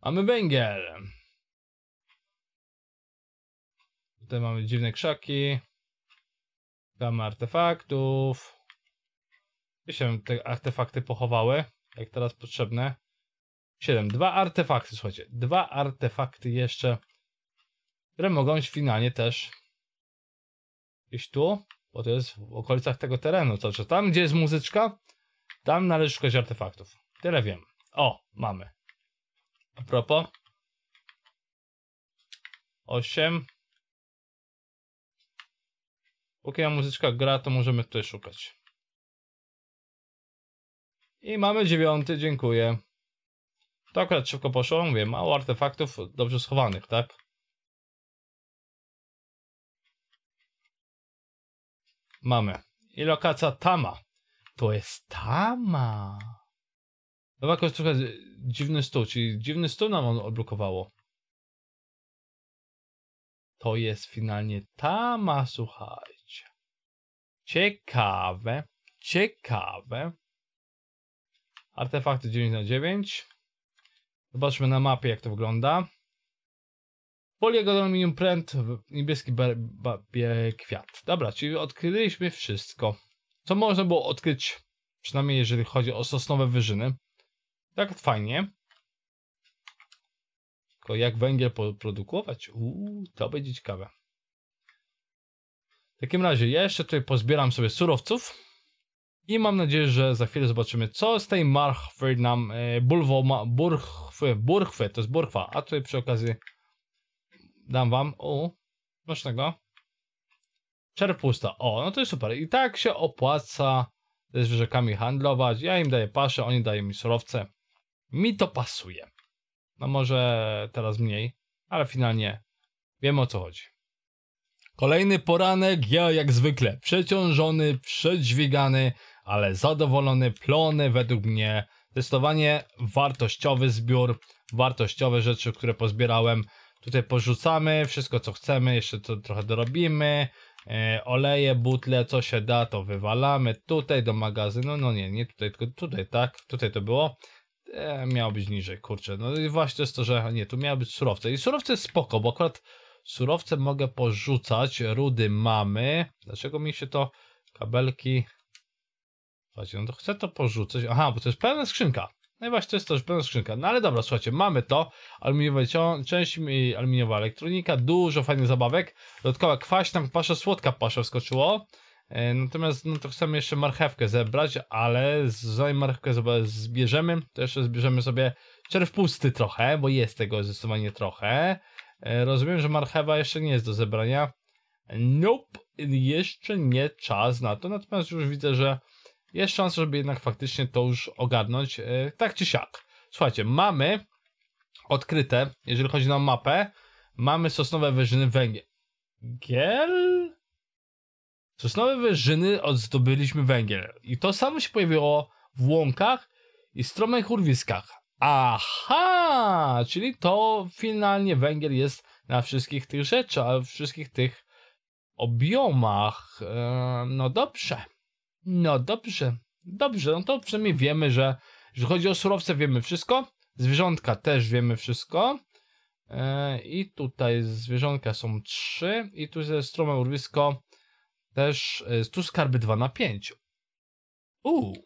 Mamy węgiel. Tutaj mamy dziwne krzaki. Tam artefaktów. I się te artefakty pochowały, jak teraz potrzebne. 7. Dwa artefakty, słuchajcie. Dwa artefakty jeszcze, które mogą się finalnie też iść tu, bo to jest w okolicach tego terenu. co czy tam, gdzie jest muzyczka, tam należy szukać artefaktów. Tyle wiem. O, mamy. A propos. 8 a muzyczka gra, to możemy tutaj szukać. I mamy dziewiąty, dziękuję. To akurat szybko poszło, mówię, mało artefaktów dobrze schowanych, tak? Mamy. I lokacja Tama. To jest Tama. No jakoś trochę dziwny stół, czyli dziwny stół nam on odblokowało. To jest finalnie Tama, słuchaj. Ciekawe, ciekawe. Artefakty 9 na 9 Zobaczmy na mapie, jak to wygląda. Poliego aluminium pręt, niebieski kwiat. Dobra, czyli odkryliśmy wszystko, co można było odkryć, przynajmniej jeżeli chodzi o sosnowe wyżyny. Tak fajnie. Tylko jak węgiel produkować? Uuu, to będzie ciekawe. W takim razie ja jeszcze tutaj pozbieram sobie surowców i mam nadzieję, że za chwilę zobaczymy, co z tej marchwy nam e, burchwy, burchwy, to jest burchwa, a tutaj przy okazji dam wam, o, masz tego, czerpusta, o, no to jest super i tak się opłaca ze zwierzakami handlować, ja im daję paszę, oni dają mi surowce, mi to pasuje, no może teraz mniej, ale finalnie wiemy o co chodzi. Kolejny poranek, ja jak zwykle przeciążony, przedźwigany, ale zadowolony, plony według mnie. Testowanie wartościowy zbiór, wartościowe rzeczy, które pozbierałem. Tutaj porzucamy wszystko co chcemy, jeszcze to trochę dorobimy. E, oleje, butle, co się da to wywalamy. Tutaj do magazynu, no nie, nie tutaj, tylko tutaj, tak? Tutaj to było. E, miało być niżej, kurczę. No i właśnie to jest to, że nie, tu miało być surowce. I surowce jest spoko, bo akurat Surowce mogę porzucać, rudy mamy. Dlaczego mi się to kabelki... Słuchajcie, no to chcę to porzucać. Aha, bo to jest pełna skrzynka. No i właśnie to jest też pełna skrzynka. No ale dobra, słuchajcie, mamy to. Aluminiowa część i aluminiowa elektronika. Dużo fajnych zabawek. Dodatkowa kwaśna pasza, słodka pasza wskoczyło. E, natomiast no to chcemy jeszcze marchewkę zebrać, ale zanim marchewkę zbierzemy, to jeszcze zbierzemy sobie czerw pusty trochę, bo jest tego zdecydowanie trochę. E, rozumiem, że marchewa jeszcze nie jest do zebrania. Nope, jeszcze nie czas na to, natomiast już widzę, że jest szansa, żeby jednak faktycznie to już ogarnąć, e, tak czy siak. Słuchajcie, mamy odkryte, jeżeli chodzi na mapę, mamy sosnowe wyżyny węgiel. Giel? Sosnowe wyżyny odzdobyliśmy węgiel. I to samo się pojawiło w łąkach i stromych urwiskach. Aha, czyli to finalnie węgiel jest na wszystkich tych rzeczach, wszystkich tych objomach. E, no dobrze, no dobrze, dobrze, no to przynajmniej wiemy, że jeśli chodzi o surowce, wiemy wszystko. Zwierzątka też wiemy wszystko. E, I tutaj zwierzątka są 3. I tu ze strome urwisko też. E, tu skarby 2 na 5. Uuu,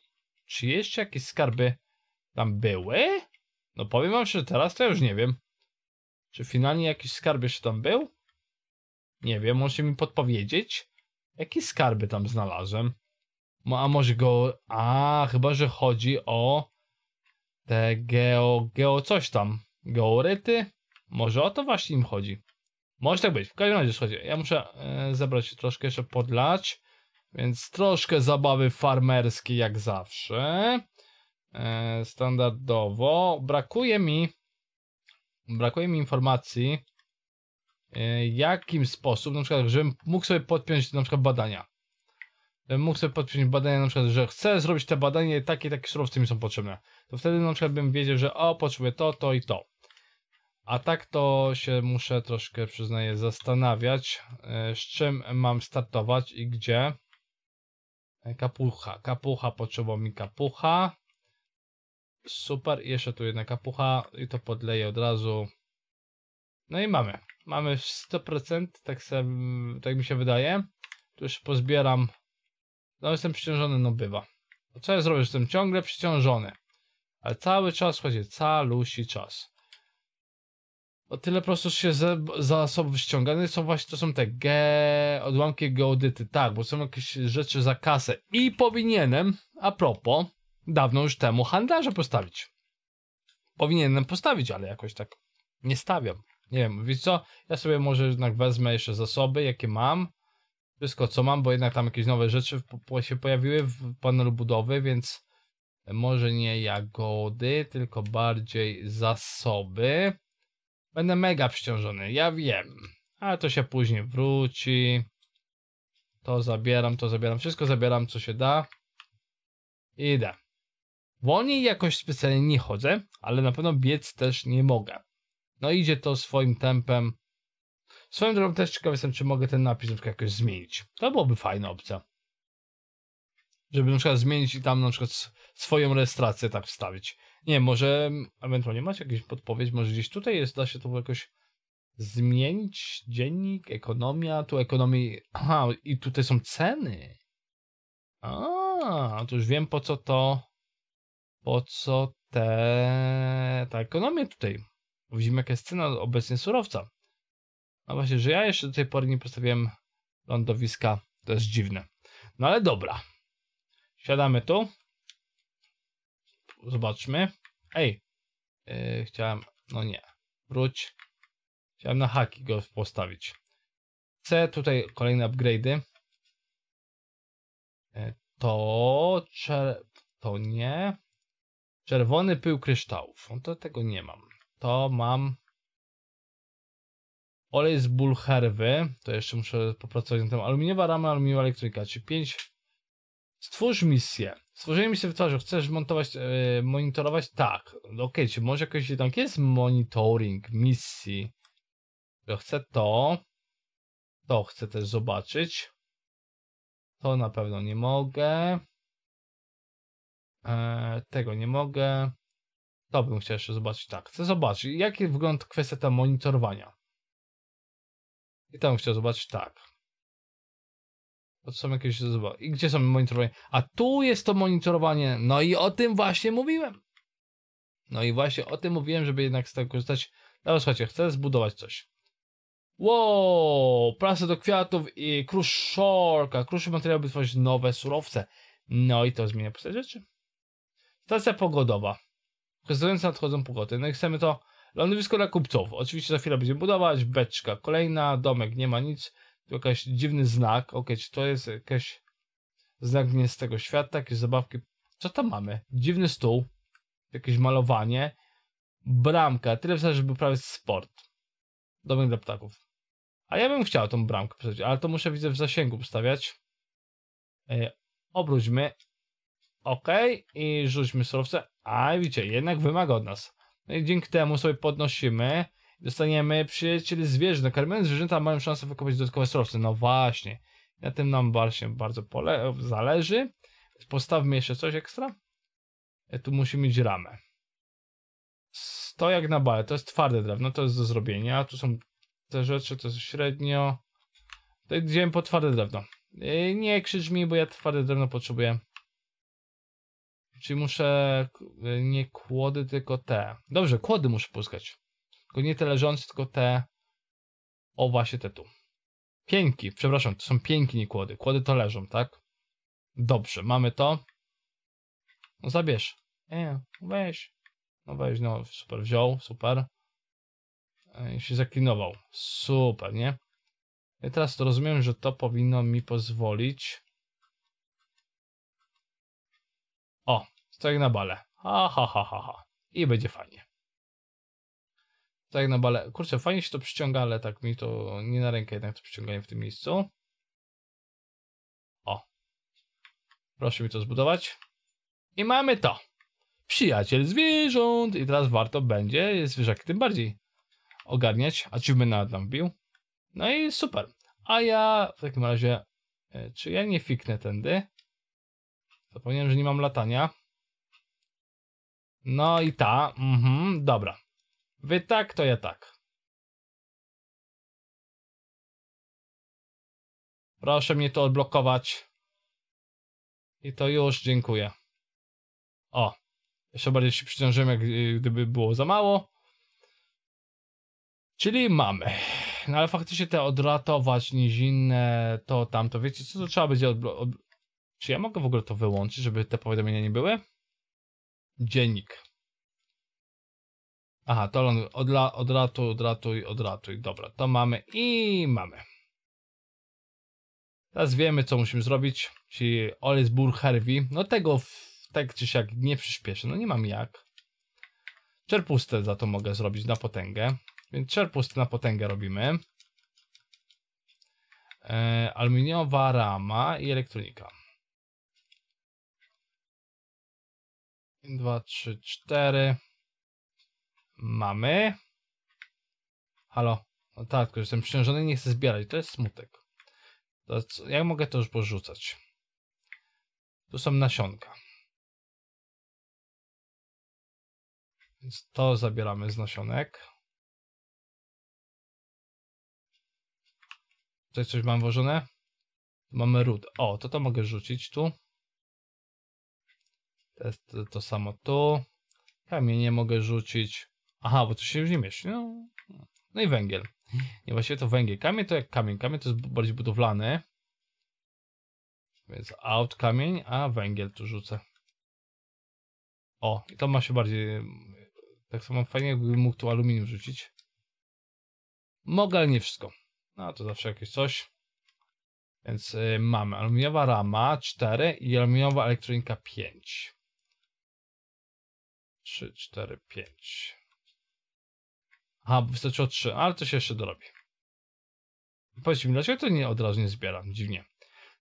czy jeszcze jakieś skarby tam były? No powiem wam że teraz to ja już nie wiem. Czy finalnie jakiś skarb jeszcze tam był? Nie wiem, możecie mi podpowiedzieć? Jakie skarby tam znalazłem? A może go... A, chyba, że chodzi o... Te geo... geo coś tam. Georyty? Może o to właśnie im chodzi. Może tak być. W każdym razie, chodzi. ja muszę e, zabrać się troszkę jeszcze podlać. Więc troszkę zabawy farmerskiej jak zawsze. E, standardowo. Brakuje mi brakuje mi informacji e, jakim sposób, na przykład, żebym mógł sobie podpiąć na przykład badania. Żebym mógł sobie podpiąć badania, na przykład, że chcę zrobić te badania i takie, takie surowce mi są potrzebne. To wtedy na przykład bym wiedział, że o, potrzebuję to, to i to. A tak to się muszę troszkę, przyznaję, zastanawiać, e, z czym mam startować i gdzie. Kapucha, kapucha, potrzeba mi kapucha. Super, jeszcze tu jedna kapucha i to podleję od razu. No i mamy. Mamy 100%, tak, se, tak mi się wydaje. Tu już pozbieram. No jestem przyciążony, no bywa. Co ja zrobię, jestem ciągle przyciążony. Ale cały czas, chodzi, calusi czas. O tyle po prostu się zasobów i są właśnie, to są te G, odłamki geodyty, tak, bo są jakieś rzeczy za kasę. I powinienem, a propos, dawno już temu handlarza postawić. Powinienem postawić, ale jakoś tak nie stawiam. Nie wiem, wiesz co, ja sobie może jednak wezmę jeszcze zasoby, jakie mam, wszystko co mam, bo jednak tam jakieś nowe rzeczy się pojawiły w panelu budowy, więc może nie jagody, tylko bardziej zasoby. Będę mega przyciążony, ja wiem, ale to się później wróci. To zabieram, to zabieram, wszystko zabieram co się da. Idę. Wolniej jakoś specjalnie nie chodzę, ale na pewno biec też nie mogę. No idzie to swoim tempem. Swoim drogą też ciekaw jestem, czy mogę ten napis jakoś zmienić. To byłoby fajna opcja. Żeby na przykład zmienić i tam na przykład swoją rejestrację tak wstawić. Nie, może ewentualnie macie jakąś podpowiedź, może gdzieś tutaj jest, da się to jakoś zmienić. Dziennik, ekonomia, tu ekonomii, aha, i tutaj są ceny. A, to już wiem po co to po co te, ta ekonomia tutaj? widzimy jaka jest cena obecnie surowca. No właśnie, że ja jeszcze do tej pory nie postawiłem lądowiska, to jest dziwne. No ale dobra. Siadamy tu. Zobaczmy. Ej, yy, chciałem, no nie, wróć. Chciałem na haki go postawić. C, tutaj kolejne upgrade'y. Yy, to, to nie. Czerwony pył kryształów. No to tego nie mam. To mam olej z herwy. To jeszcze muszę popracować na tym. Aluminiowa rama, aluminiowa elektryka, Czy 5. Stwórz misję. Stworzenie misji wytwarza. Chcesz montować, yy, monitorować? Tak. Okej, okay, czy może jakoś tam jest monitoring misji? Ja chcę to. To chcę też zobaczyć. To na pewno nie mogę. E, tego nie mogę. To bym chciał jeszcze zobaczyć. Tak, chcę zobaczyć, jaki wygląda kwestia ta monitorowania. I tam chciał zobaczyć tak. To są jakieś. I gdzie są monitorowanie? A tu jest to monitorowanie. No i o tym właśnie mówiłem. No i właśnie o tym mówiłem, żeby jednak z tego korzystać. No słuchajcie, chcę zbudować coś. Wow, Prasę do kwiatów i kruszorka. Kruszy materiał by tworzyć nowe surowce. No i to zmienia postać rzeczy. Stacja pogodowa. Wskazując nadchodzą pogody. No i chcemy to lądowisko dla kupców. Oczywiście za chwilę będziemy budować. Beczka kolejna, domek, nie ma nic. Tu jakiś dziwny znak. Ok, czy to jest jakiś znak nie z tego świata, jakieś zabawki. Co tam mamy? Dziwny stół, jakieś malowanie, bramka. Tyle wcale, żeby prawie sport. Domek dla ptaków. A ja bym chciał tą bramkę postawić, ale to muszę widzę w zasięgu postawiać E, obróćmy. OK i rzućmy surowce. A widzicie, jednak wymaga od nas. No i dzięki temu sobie podnosimy. Dostaniemy przyjacieli zwierząt. Nakarmiając no, zwierzęta mają szansę wykopać dodatkowe surowce. No właśnie. Na tym nam właśnie bardzo pole zależy. Postawmy jeszcze coś ekstra. E, tu musi mieć ramę. To jak na bale, to jest twarde drewno, to jest do zrobienia. Tu są te rzeczy, to jest średnio. Tutaj idziemy po twarde drewno. E, nie krzycz mi, bo ja twarde drewno potrzebuję. Czyli muszę y, nie kłody, tylko te. Dobrze, kłody muszę puskać. Tylko nie te leżące, tylko te. O, właśnie te tu. Pięki, przepraszam, to są pięki, nie kłody. Kłody to leżą, tak? Dobrze, mamy to. No zabierz. E, weź. No weź, no super, wziął, super. E, I się zaklinował. Super, nie? I teraz to rozumiem, że to powinno mi pozwolić jak na bale. Ha, ha, ha, ha, ha. I będzie fajnie. jak na bale. Kurczę, fajnie się to przyciąga, ale tak mi to nie na rękę jednak to przyciąganie w tym miejscu. O. Proszę mi to zbudować. I mamy to. Przyjaciel zwierząt. I teraz warto będzie zwierzaki tym bardziej ogarniać. Achievement nawet nam wbił. No i super. A ja w takim razie, e, czy ja nie fiknę tędy? Zapomniałem, że nie mam latania. No i ta. Mhm, dobra. Wy tak, to ja tak. Proszę mnie to odblokować. I to już, dziękuję. O. Jeszcze bardziej się przyciążyłem, jak y, gdyby było za mało. Czyli mamy. No ale faktycznie te odratować nizinne, to tamto. Wiecie co, to trzeba będzie... Czy ja mogę w ogóle to wyłączyć, żeby te powiadomienia nie były? Dziennik. Aha, to on odla, odratuj, odratuj, odratuj. Dobra, to mamy i mamy. Teraz wiemy, co musimy zrobić. Czyli Olesburg Herwi. No tego w, tak czy siak nie przyspieszę. No nie mam jak. Czerpustę za to mogę zrobić na potęgę. Więc czerpustę na potęgę robimy. E, aluminiowa rama i elektronika. 2, 3, 4. Mamy. Halo. No tak, tylko jestem przyciążony i nie chcę zbierać. To jest smutek. To, jak mogę to już porzucać? Tu są nasionka. Więc to zabieramy z nasionek. Tutaj coś mam włożone? Mamy ród. O, to to mogę rzucić tu. To jest to, to samo tu. nie mogę rzucić. Aha, bo tu się już nie mieści. No, no i węgiel. Nie, właściwie to węgiel. Kamień to jak kamień. Kamień to jest bardziej budowlany. Więc out kamień, a węgiel tu rzucę. O, i to ma się bardziej... Tak samo fajnie, jakbym mógł tu aluminium rzucić. Mogę, ale nie wszystko. No, to zawsze jakieś coś. Więc yy, mamy aluminiowa rama 4 i aluminiowa elektronika 5. 3, 4, 5. Aha, bo wystarczyło 3, ale to się jeszcze dorobi. Powiedzcie mi, dlaczego to nie od razu nie zbiera? Dziwnie.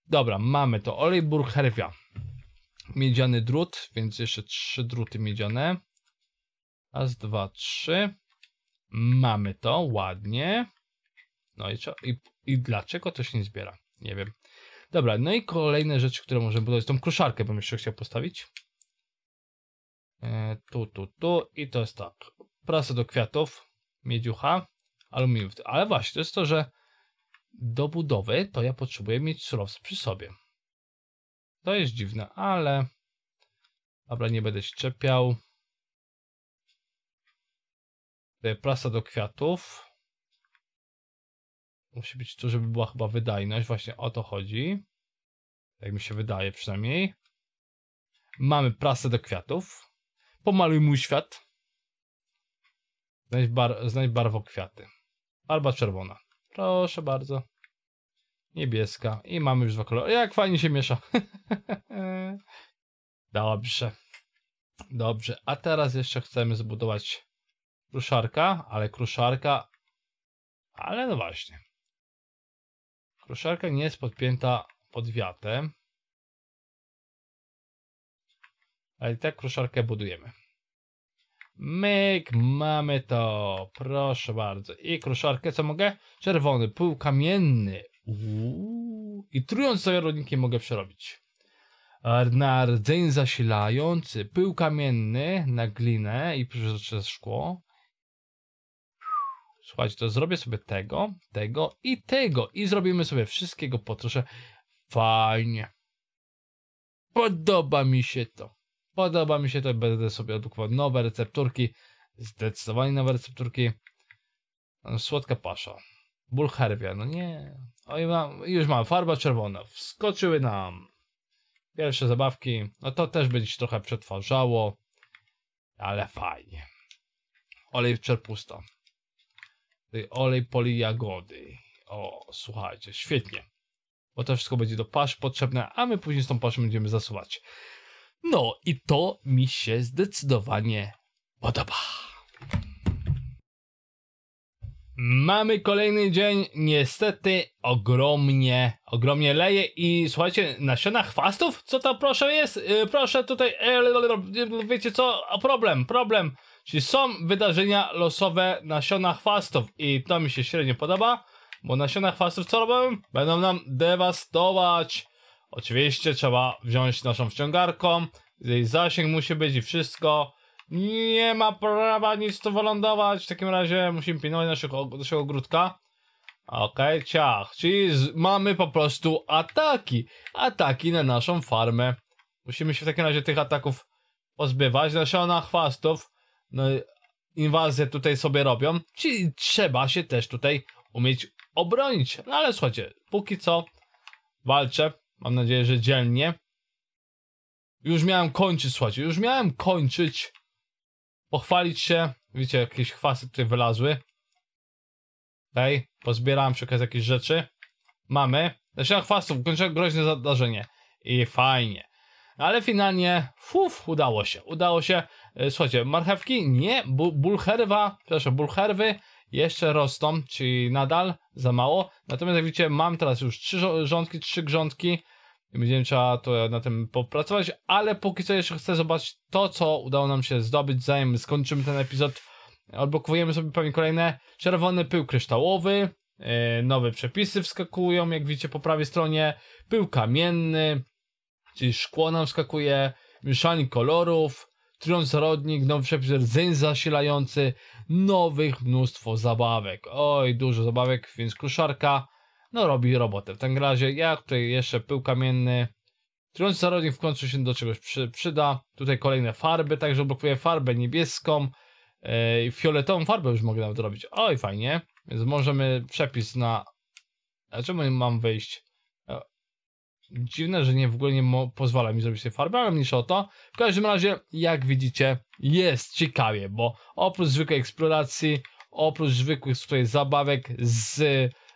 Dobra, mamy to. Olej Burcherwia. Miedziany drut, więc jeszcze 3 druty miedziane. Raz, dwa, trzy. Mamy to, ładnie. No i, i, i dlaczego to się nie zbiera? Nie wiem. Dobra, no i kolejne rzeczy, które możemy budować. Tą kruszarkę bym jeszcze chciał postawić. E, tu, tu, tu i to jest tak. Prasa do kwiatów, miedziucha, aluminium. Ale właśnie, to jest to, że do budowy to ja potrzebuję mieć surowce przy sobie. To jest dziwne, ale... Dobra, nie będę się czepiał. E, Prasa do kwiatów. Musi być to, żeby była chyba wydajność. Właśnie o to chodzi. Jak mi się wydaje przynajmniej. Mamy prasę do kwiatów. Pomaluj mój świat. Znajdź, bar, znajdź barwo kwiaty. Alba czerwona. Proszę bardzo. Niebieska. I mamy już dwa kolory. Jak fajnie się miesza. Dobrze. Dobrze. A teraz jeszcze chcemy zbudować kruszarka, ale kruszarka... Ale no właśnie. Kruszarka nie jest podpięta pod wiatem. Ale i tak kruszarkę budujemy. Myk, mamy to. Proszę bardzo. I kruszarkę, co mogę? Czerwony, półkamienny. Uuu. I trując rolniki mogę przerobić. Na rdzeń zasilający, pył kamienny na glinę i przez szkło. Słuchajcie, to zrobię sobie tego, tego i tego. I zrobimy sobie wszystkiego po trosze. Fajnie. Podoba mi się to. Podoba mi się to, będę sobie edukował nowe recepturki, zdecydowanie nowe recepturki. E, słodka pasza. Bulherbia, no nie. Oj, mam, już mam, farba czerwona. Wskoczyły nam pierwsze zabawki. No to też będzie się trochę przetwarzało, ale fajnie. Olej czerpusta. Olej polijagody. O, słuchajcie, świetnie. Bo to wszystko będzie do pasz potrzebne, a my później z tą paszą będziemy zasuwać. No i to mi się zdecydowanie podoba. Mamy kolejny dzień, niestety ogromnie, ogromnie leje i słuchajcie, nasiona chwastów? Co to proszę jest? Y, proszę tutaj, e, wiecie co, problem, problem. Czyli są wydarzenia losowe nasiona chwastów i to mi się średnio podoba, bo nasiona chwastów co robią? Będą nam dewastować Oczywiście trzeba wziąć naszą wciągarką, jej zasięg musi być i wszystko. Nie ma prawa nic tu wylądować, w takim razie musimy pilnować naszego, naszego ogródka. Okej, okay, ciach, czyli mamy po prostu ataki, ataki na naszą farmę. Musimy się w takim razie tych ataków pozbywać, nasiona no, chwastów, no, tutaj sobie robią, czyli trzeba się też tutaj umieć obronić. No ale słuchajcie, póki co walczę, Mam nadzieję, że dzielnie. Już miałem kończyć, słuchajcie, już miałem kończyć. Pochwalić się. Widzicie, jakieś chwasy tutaj wylazły. Okej, okay. pozbierałem przy okazji jakieś rzeczy. Mamy. Zaczyna chwastów, ukończyłem groźne zdarzenie. I fajnie. Ale finalnie, fuf, udało się, udało się. E, słuchajcie, marchewki, nie, bulherwa. przepraszam, bulherwy jeszcze rosną, czyli nadal za mało. Natomiast jak widzicie, mam teraz już trzy rządki, trzy grządki, i będziemy trzeba to na tym popracować, ale póki co jeszcze chcę zobaczyć to, co udało nam się zdobyć, zanim skończymy ten epizod. Odblokujemy sobie pewnie kolejne czerwony pył kryształowy, e, nowe przepisy wskakują, jak widzicie po prawej stronie, pył kamienny, czyli szkło nam wskakuje, mieszanie kolorów, tron zarodnik, nowy przepis rdzeń zasilający, nowych mnóstwo zabawek. Oj, dużo zabawek, więc kruszarka no robi robotę. W tym razie ja tutaj jeszcze pył kamienny. Trujący zarodnik w końcu się do czegoś przy, przyda. Tutaj kolejne farby, także blokuję farbę niebieską e, i yy, fioletową farbę już mogę nawet robić. Oj, fajnie. Więc możemy przepis na... A czemu mam wejść? E, dziwne, że nie w ogóle nie pozwala mi zrobić tej farby, ale mniejsza o to. W każdym razie, jak widzicie, jest ciekawie, bo oprócz zwykłej eksploracji, oprócz zwykłych tutaj zabawek z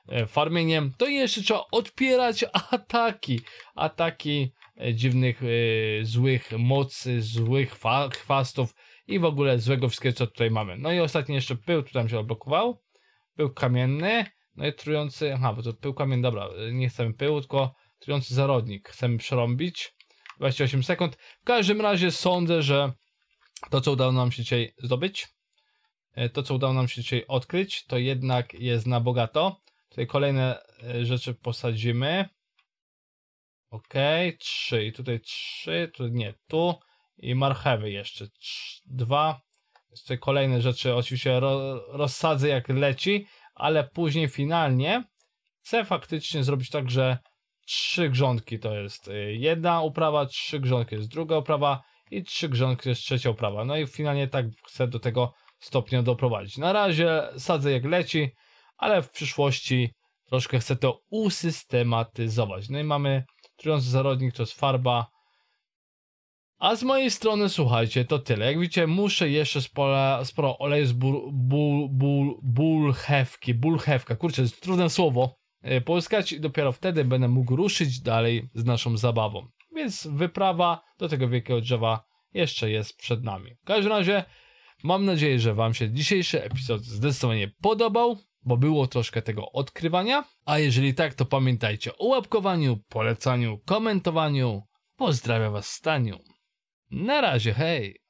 E, farmieniem, to jeszcze trzeba odpierać ataki, ataki e, dziwnych, e, złych mocy, złych chwastów i w ogóle złego wszystkiego, co tutaj mamy. No i ostatni jeszcze pył, tu tam się odblokował, pył kamienny, no i trujący, aha, bo to pył kamienny, dobra, nie chcemy pyłu, tylko trujący zarodnik, chcemy przerąbić, 28 sekund. W każdym razie sądzę, że to, co udało nam się dzisiaj zdobyć, to, co udało nam się dzisiaj odkryć, to jednak jest na bogato. Tutaj kolejne e, rzeczy posadzimy. Ok, trzy. I tutaj trzy, tu nie, tu. I marchewy jeszcze. dwa. Tutaj kolejne rzeczy oczywiście ro, rozsadzę jak leci, ale później finalnie chcę faktycznie zrobić tak, że trzy grządki to jest e, jedna uprawa, trzy grządki jest druga uprawa i trzy grządki jest trzecia uprawa. No i finalnie tak chcę do tego stopnia doprowadzić. Na razie sadzę jak leci, ale w przyszłości troszkę chcę to usystematyzować. No i mamy trujący zarodnik, to jest farba. A z mojej strony, słuchajcie, to tyle. Jak widzicie, muszę jeszcze sporo, sporo oleju z bul, bul, bul, bulchewki, bulchewka, kurczę, jest trudne słowo, e, połyskać i dopiero wtedy będę mógł ruszyć dalej z naszą zabawą. Więc wyprawa do tego wielkiego drzewa jeszcze jest przed nami. W każdym razie, mam nadzieję, że Wam się dzisiejszy epizod zdecydowanie podobał bo było troszkę tego odkrywania. A jeżeli tak, to pamiętajcie o łapkowaniu, polecaniu, komentowaniu. Pozdrawiam Was Staniu. Na razie, hej!